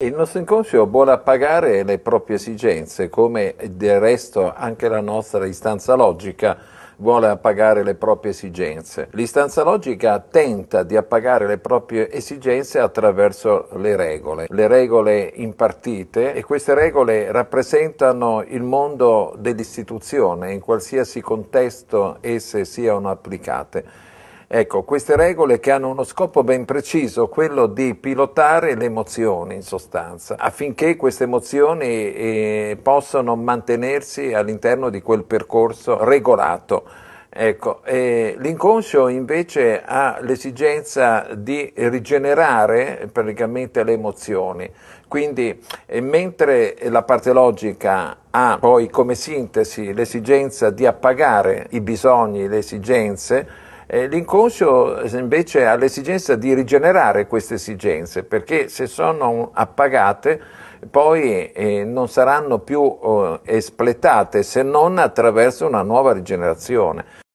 Il nostro inconscio vuole appagare le proprie esigenze, come del resto anche la nostra istanza logica vuole appagare le proprie esigenze. L'istanza logica tenta di appagare le proprie esigenze attraverso le regole, le regole impartite e queste regole rappresentano il mondo dell'istituzione in qualsiasi contesto esse siano applicate. Ecco, queste regole che hanno uno scopo ben preciso, quello di pilotare le emozioni in sostanza, affinché queste emozioni eh, possano mantenersi all'interno di quel percorso regolato. Ecco, eh, l'inconscio invece ha l'esigenza di rigenerare praticamente le emozioni, quindi eh, mentre la parte logica ha poi come sintesi l'esigenza di appagare i bisogni, le esigenze, eh, l'inconscio eh, invece ha l'esigenza di rigenerare queste esigenze perché se sono appagate poi eh, non saranno più eh, espletate se non attraverso una nuova rigenerazione.